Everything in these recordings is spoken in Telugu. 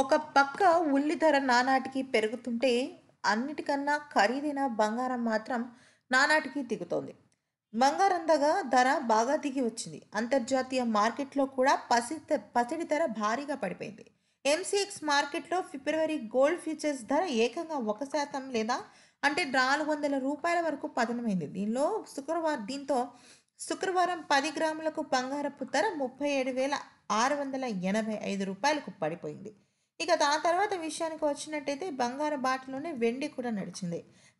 ఒక పక్క ఉల్లి ధర నానాటికి పెరుగుతుంటే అన్నిటికన్నా ఖరీదైన బంగారం మాత్రం నానాటికి దిగుతోంది బంగారం దగ్గర ధర బాగా దిగి వచ్చింది అంతర్జాతీయ మార్కెట్లో కూడా పసి పసిడి ధర భారీగా పడిపోయింది ఎంసీఎక్స్ మార్కెట్లో ఫిబ్రవరి గోల్డ్ ఫ్యూచర్స్ ధర ఏకంగా ఒక శాతం లేదా అంటే నాలుగు వందల రూపాయల వరకు పతనమైంది దీనిలో శుక్రవారం దీంతో శుక్రవారం పది గ్రాములకు బంగారపు ధర ముప్పై ఏడు వేల ఆరు వందల ఎనభై ఐదు రూపాయలకు పడిపోయింది ఇక ఆ తర్వాత విషయానికి వచ్చినట్టయితే బంగారు బాటలోనే వెండి కూడా నడిచింది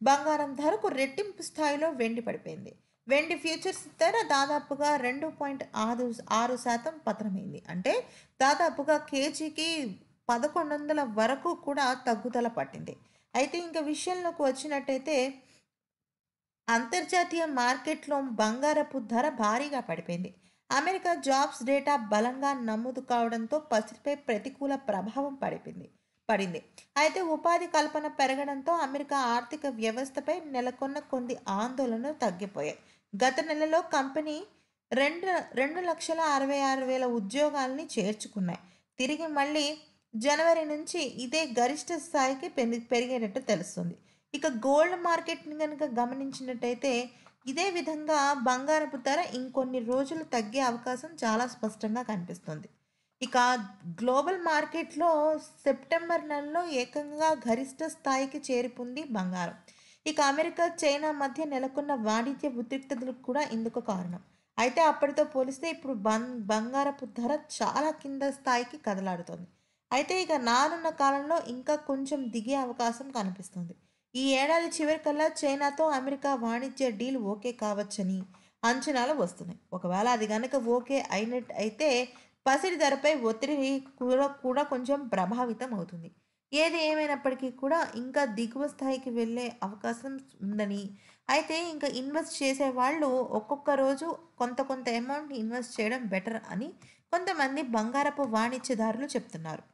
బంగారం ధరకు రెట్టింపు స్థాయిలో వెండి పడిపోయింది వెండి ఫ్యూచర్స్ ధర దాదాపుగా రెండు పాయింట్ ఆరు ఆరు శాతం పతనమైంది అంటే దాదాపుగా కేజీకి పదకొండు వందల వరకు కూడా తగ్గుదల పట్టింది అయితే ఇంకా విషయంలోకి వచ్చినట్టయితే అంతర్జాతీయ మార్కెట్లో బంగారపు ధర భారీగా పడిపోయింది అమెరికా జాబ్స్ డేటా బలంగా నమోదు కావడంతో పసిపై ప్రతికూల ప్రభావం పడిపింది పడింది అయితే ఉపాధి కల్పన పెరగడంతో అమెరికా ఆర్థిక వ్యవస్థపై నెలకొన్న కొన్ని ఆందోళనలు తగ్గిపోయాయి గత నెలలో కంపెనీ రెండు రెండు లక్షల అరవై ఆరు వేల ఉద్యోగాల్ని చేర్చుకున్నాయి తిరిగి మళ్ళీ జనవరి నుంచి ఇదే గరిష్ట స్థాయికి పెరిగేటట్టు తెలుస్తుంది ఇక గోల్డ్ మార్కెట్ని కనుక గమనించినట్టయితే ఇదే విధంగా బంగారపు ధర ఇంకొన్ని రోజులు తగ్గే అవకాశం చాలా స్పష్టంగా కనిపిస్తుంది ఇక గ్లోబల్ మార్కెట్లో సెప్టెంబర్ నెలలో ఏకంగా గరిష్ట స్థాయికి చేరుకుంది బంగారం ఇక అమెరికా చైనా మధ్య నెలకొన్న వాణిజ్య ఉద్రిక్తతలకు కూడా ఇందుకు కారణం అయితే అప్పటితో పోలిస్తే ఇప్పుడు బం బంగారపు ధర చాలా కింద స్థాయికి కదలాడుతుంది అయితే ఇక నానున్న కాలంలో ఇంకా కొంచెం దిగే అవకాశం కనిపిస్తుంది ఈ ఏడాది చివరికల్లా చైనాతో అమెరికా వాణిజ్య డీల్ ఓకే కావచ్చని అంచనాలు వస్తున్నాయి ఒకవేళ అది కనుక ఓకే అయినట్టు అయితే పసిడి ధరపై ఒత్తిడి కూడా కూడా కొంచెం ప్రభావితం అవుతుంది ఏది ఏమైనప్పటికీ కూడా ఇంకా దిగువ స్థాయికి వెళ్ళే అవకాశం ఉందని అయితే ఇంకా ఇన్వెస్ట్ చేసే వాళ్ళు ఒక్కొక్క రోజు కొంత కొంత అమౌంట్ ఇన్వెస్ట్ చేయడం బెటర్ అని కొంతమంది బంగారపు వాణిజ్యదారులు చెప్తున్నారు